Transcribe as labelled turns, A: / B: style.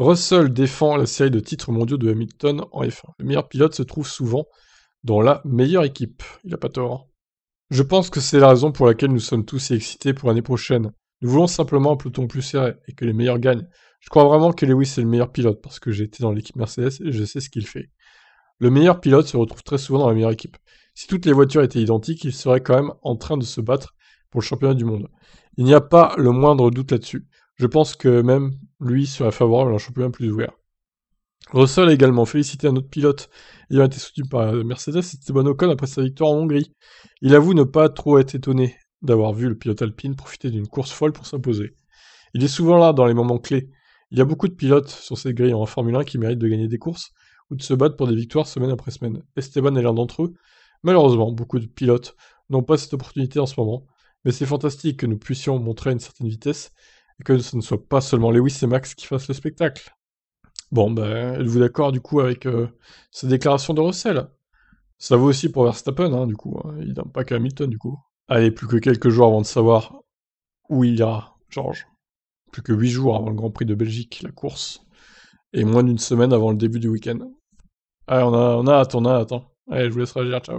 A: Russell défend la série de titres mondiaux de Hamilton en F1. Le meilleur pilote se trouve souvent dans la meilleure équipe. Il n'a pas tort. Hein. Je pense que c'est la raison pour laquelle nous sommes tous excités pour l'année prochaine. Nous voulons simplement un peloton plus serré et que les meilleurs gagnent. Je crois vraiment que Lewis est le meilleur pilote parce que j'ai été dans l'équipe Mercedes et je sais ce qu'il fait. Le meilleur pilote se retrouve très souvent dans la meilleure équipe. Si toutes les voitures étaient identiques, il serait quand même en train de se battre pour le championnat du monde. Il n'y a pas le moindre doute là-dessus. Je pense que même lui serait favorable à un championnat plus ouvert. Russell a également félicité un autre pilote ayant été soutenu par Mercedes, Esteban Ocon, après sa victoire en Hongrie. Il avoue ne pas trop être étonné d'avoir vu le pilote alpine profiter d'une course folle pour s'imposer. Il est souvent là dans les moments clés. Il y a beaucoup de pilotes sur cette grille en Formule 1 qui méritent de gagner des courses ou de se battre pour des victoires semaine après semaine. Esteban est l'un d'entre eux. Malheureusement, beaucoup de pilotes n'ont pas cette opportunité en ce moment, mais c'est fantastique que nous puissions montrer une certaine vitesse que ce ne soit pas seulement Lewis et Max qui fassent le spectacle. Bon, ben, êtes-vous d'accord du coup avec euh, cette déclaration de Russell Ça vaut aussi pour Verstappen, hein, du coup. Hein. Il n'a pas qu'à Hamilton, du coup. Allez, plus que quelques jours avant de savoir où il ira, George. Plus que huit jours avant le Grand Prix de Belgique, la course. Et moins d'une semaine avant le début du week-end. Allez, on a, on a on a hein. Allez, je vous laisse réagir, ciao.